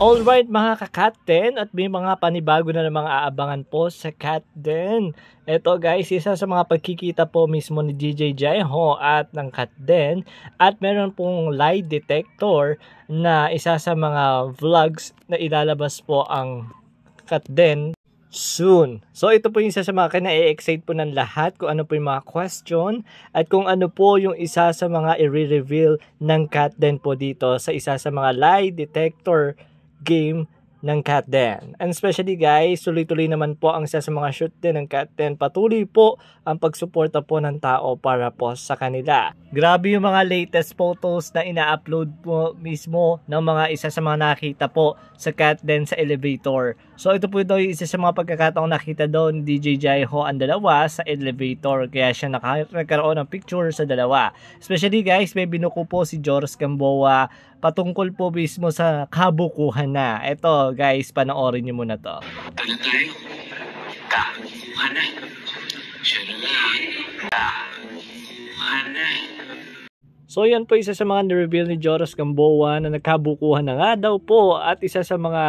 Alright mga kakaten at may mga panibago na namang aabangan po sa Katden. Ito guys, isa sa mga pagkikita po mismo ni DJ Jaiho at ng Katden at meron pong lie detector na isa sa mga vlogs na ilalabas po ang Katden soon. So ito po yung isa sa mga kina-excite po ng lahat kung ano po yung mga question at kung ano po yung isa sa mga i-reveal ng Katden po dito sa isa sa mga lie detector game ng Cat Den. And especially guys, tuloy-tuloy naman po ang isa sa mga shoot din ng Cat Den. Patuloy po ang pagsuporta po ng tao para po sa kanila. Grabe yung mga latest photos na ina-upload po mismo ng mga isa sa mga nakita po sa Cat Den sa elevator. So ito po ito yung isa sa mga pagkakataong nakita doon DJ Jaiho ang dalawa sa elevator. Kaya siya nagkaroon ng picture sa dalawa. Especially guys, may binuko po si George Gamboa patungkol po mismo sa kabukuhan na. Ito, So guys, panoorin niyo muna to. Ano tayo? Ka. Ano? Siya na lang. So yan po isa sa mga na-reveal ni Joras Gamboa na nagkabukuhan na nga daw po at isa sa mga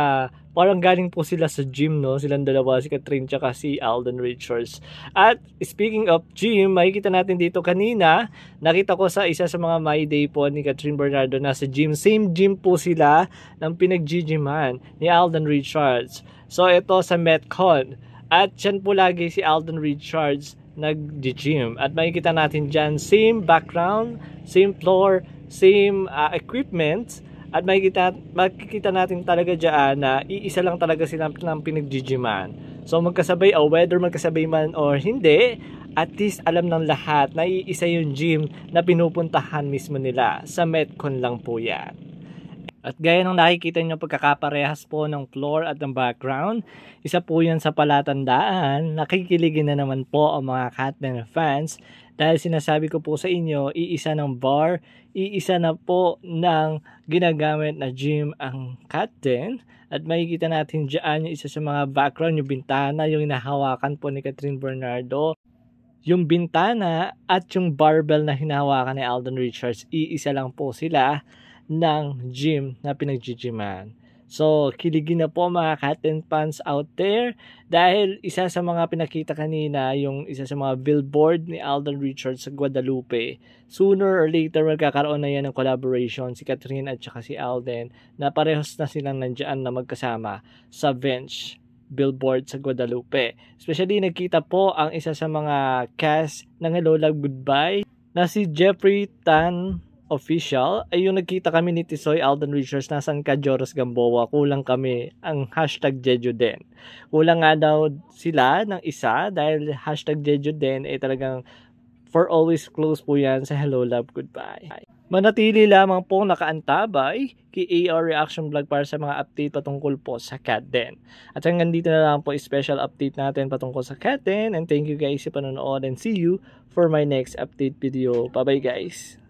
parang galing po sila sa gym no silang dalawa si Katrin tsaka si Alden Richards at speaking of gym makikita natin dito kanina nakita ko sa isa sa mga my day po ni Katrin Bernardo na sa gym same gym po sila ng pinag man ni Alden Richards so ito sa Metcon at yan po lagi si Alden Richards nag-gym. At makikita natin dyan, same background, same floor, same uh, equipment. At makikita, makikita natin talaga dyan na iisa lang talaga silang ng pinag-gyman. So magkasabay, o oh, whether magkasabay man or hindi, at least alam ng lahat na iisa yung gym na pinupuntahan mismo nila. Sa Metcon lang po yan. At gaya ng nakikita nyo pagkakaparehas po ng floor at ng background, isa po yan sa palatandaan, nakikiligin na naman po ang mga Catman fans dahil sinasabi ko po sa inyo, iisa ng bar, iisa na po ng ginagamit na gym ang Catman at makikita natin dyan yung isa sa mga background, yung bintana, yung hinahawakan po ni Catherine Bernardo yung bintana at yung barbell na hinahawakan ni Alden Richards, iisa lang po sila ng gym na pinag pinagjijiman. So, kiligin na po mga cat and pants out there dahil isa sa mga pinakita kanina, yung isa sa mga billboard ni Alden Richards sa Guadalupe. Sooner or later, magkakaroon na yan ng collaboration si Catherine at saka si Alden na parehos na silang nandiyan na magkasama sa bench billboard sa Guadalupe. Especially nakita po ang isa sa mga cast ng Hello Love Goodbye na si Jeffrey Tan official, ay yung nagkita kami ni Tisoy Alden Richards, nasan ka Joros Gamboa, kulang kami ang hashtag Jeju din. Kulang nga daw sila ng isa dahil hashtag Jeju din ay eh, talagang for always close po yan sa Hello Love Goodbye. Manatili lamang po nakaantabay ki AR Reaction Vlog para sa mga update patungkol po sa Catten. At hanggang dito na lang po special update natin patungkol sa Catten. And thank you guys sa panonood and see you for my next update video. Bye bye guys!